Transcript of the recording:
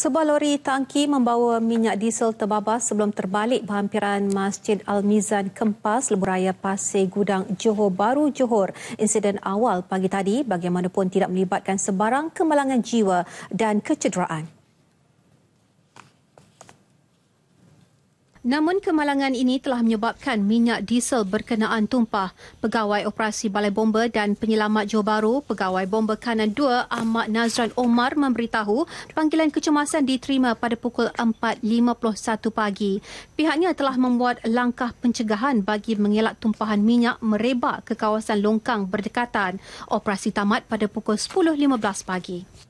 Sebuah lori tangki membawa minyak diesel terbabas sebelum terbalik berhampiran Masjid Al-Mizan Kempas, Leburaya Pasir Gudang Johor Baru, Johor. Insiden awal pagi tadi bagaimanapun tidak melibatkan sebarang kemalangan jiwa dan kecederaan. Namun kemalangan ini telah menyebabkan minyak diesel berkenaan tumpah. Pegawai Operasi Balai Bomba dan Penyelamat Johor Bahru, Pegawai Bomba Kanan 2 Ahmad Nazran Omar memberitahu panggilan kecemasan diterima pada pukul 4.51 pagi. Pihaknya telah membuat langkah pencegahan bagi mengelak tumpahan minyak merebak ke kawasan longkang berdekatan. Operasi tamat pada pukul 10.15 pagi.